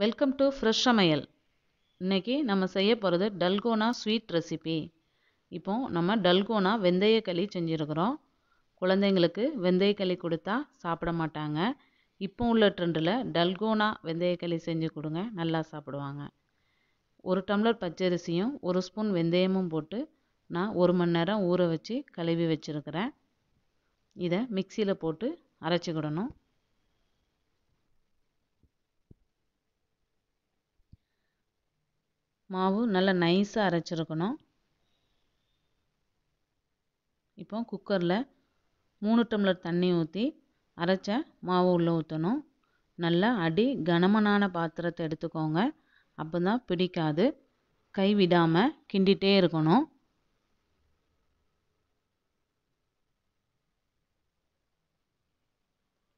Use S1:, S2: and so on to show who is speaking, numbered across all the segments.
S1: welcome to fresh சமையல் இன்றைக்கி நம்ம செய்ய போகிறது டல்கோனா ஸ்வீட் ரெசிபி இப்போ நம்ம டல்கோனா வெந்தய களி செஞ்சுருக்கிறோம் குழந்தைங்களுக்கு வெந்தய களி கொடுத்தா சாப்பிட மாட்டாங்க இப்போ உள்ள ட்ரெண்டில் டல்கோனா வெந்தய களி செஞ்சு கொடுங்க நல்லா சாப்பிடுவாங்க ஒரு டம்ளர் பச்சரிசியும் ஒரு ஸ்பூன் வெந்தயமும் போட்டு நான் ஒரு மணி நேரம் ஊற வச்சு கழுவி வச்சுருக்கிறேன் இதை மிக்சியில் போட்டு அரைச்சிக்கிடணும் மாவு நல்லா நைஸாக அரைச்சிருக்கணும் இப்போ குக்கரில் மூணு டம்ளர் தண்ணி ஊற்றி அரைச்ச மாவு உள்ளே ஊற்றணும் நல்லா அடி கனமனான பாத்திரத்தை எடுத்துக்கோங்க அப்போ தான் பிடிக்காது கை விடாமல் கிண்டிகிட்டே இருக்கணும்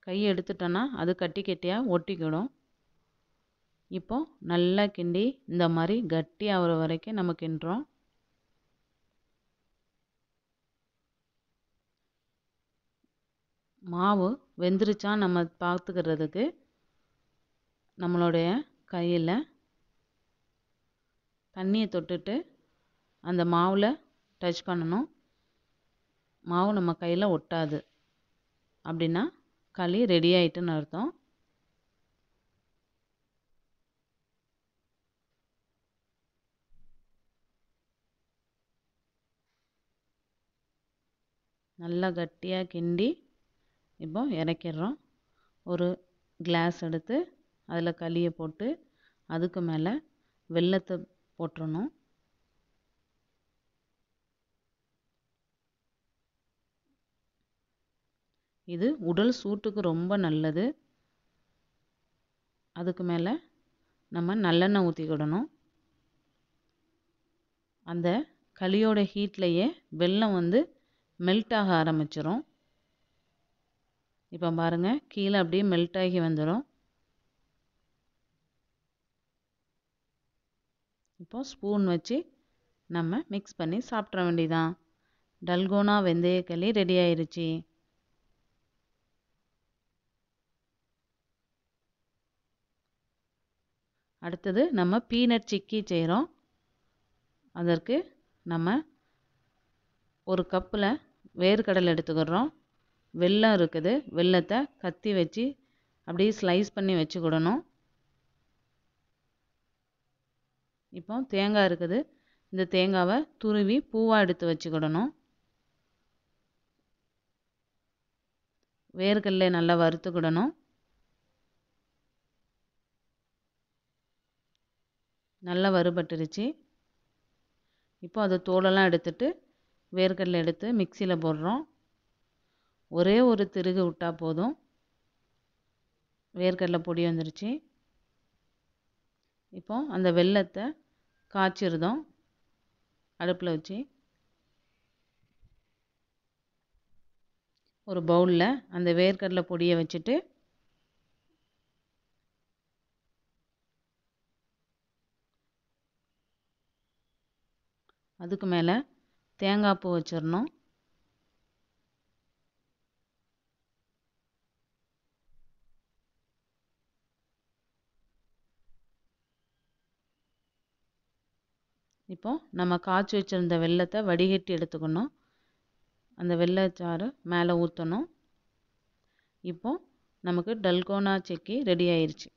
S1: கை எடுத்துட்டோன்னா அது கட்டி கட்டியாக ஒட்டிக்கிடும் இப்போது நல்லா கிண்டி இந்த மாதிரி கட்டி ஆகிற வரைக்கும் நம்ம கிண்டுறோம் மாவு வெந்துருச்சா நம்ம பார்த்துக்கிறதுக்கு நம்மளுடைய கையில் தண்ணியை தொட்டுட்டு அந்த மாவில் டச் பண்ணணும் மாவு நம்ம கையில் ஒட்டாது அப்படின்னா களி ரெடி ஆகிட்டுன்னு அர்த்தம் நல்லா கட்டியாக கிண்டி இப்போ இறக்கிடுறோம் ஒரு கிளாஸ் எடுத்து அதில் களியை போட்டு அதுக்கு மேலே வெல்லத்தை போட்டுறணும் இது உடல் சூட்டுக்கு ரொம்ப நல்லது அதுக்கு மேலே நம்ம நல்லெண்ணெய் ஊற்றிக்கிடணும் அந்த களியோட ஹீட்லேயே வெல்லம் வந்து மெல்ட் ஆக ஆரம்பிச்சிரும் இப்போ பாருங்கள் கீழே அப்படியே மெல்ட் ஆகி வந்துடும் இப்போது ஸ்பூன் வச்சு நம்ம மிக்ஸ் பண்ணி சாப்பிட்ற வேண்டிதான் டல்கோனா வெந்தயக்களி ரெடி ஆயிருச்சு அடுத்தது நம்ம பீனட் சிக்கி செய்கிறோம் அதற்கு நம்ம ஒரு கப்பில் வேர்க்கடலை எடுத்துக்கிறோம் வெல்லம் இருக்குது வெல்லத்தை கத்தி வச்சு அப்படியே ஸ்லைஸ் பண்ணி வச்சுக்கிடணும் இப்போ தேங்காய் இருக்குது இந்த தேங்காவை துருவி பூவாக எடுத்து வச்சுக்கிடணும் வேர்க்கடலை நல்லா வறுத்துக்கிடணும் நல்லா வறுபட்டுருச்சு இப்போ அதை தோலெல்லாம் எடுத்துகிட்டு வேர்க்கடலை எடுத்து மிக்சியில் போடுறோம் ஒரே ஒரு திருகு விட்டால் போதும் வேர்க்கடலை பொடி வந்துருச்சு இப்போ அந்த வெள்ளத்தை காய்ச்சிருந்தோம் அடுப்பில் வச்சு ஒரு பவுலில் அந்த வேர்க்கடலை பொடியை வச்சுட்டு அதுக்கு மேலே தேங்காய் பூ வச்சிடணும் இப்போ நம்ம காய்ச்சி வச்சுருந்த வெள்ளத்தை வடிகட்டி எடுத்துக்கணும் அந்த வெள்ளச்சாறு மேலே ஊற்றணும் இப்போ நமக்கு டல்கோனா செக்கி ரெடி ஆயிடுச்சு